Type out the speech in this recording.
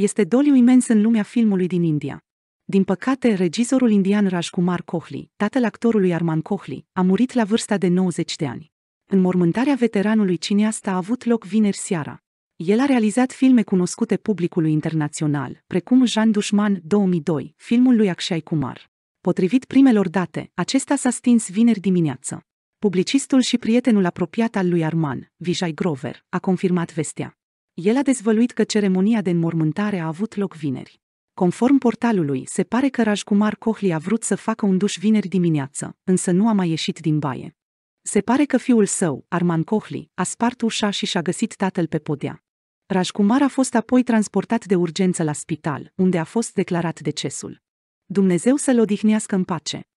este doliu imens în lumea filmului din India. Din păcate, regizorul indian Rajkumar Kohli, tatăl actorului Arman Kohli, a murit la vârsta de 90 de ani. Înmormântarea veteranului cineasta a avut loc vineri seara. El a realizat filme cunoscute publicului internațional, precum Jean Dușman 2002, filmul lui Akshay Kumar. Potrivit primelor date, acesta s-a stins vineri dimineață. Publicistul și prietenul apropiat al lui Arman, Vijay Grover, a confirmat vestea. El a dezvăluit că ceremonia de înmormântare a avut loc vineri. Conform portalului, se pare că Rajkumar Kohli a vrut să facă un duș vineri dimineață, însă nu a mai ieșit din baie. Se pare că fiul său, Arman Kohli, a spart ușa și și-a găsit tatăl pe podea. Rajkumar a fost apoi transportat de urgență la spital, unde a fost declarat decesul. Dumnezeu să-l odihnească în pace.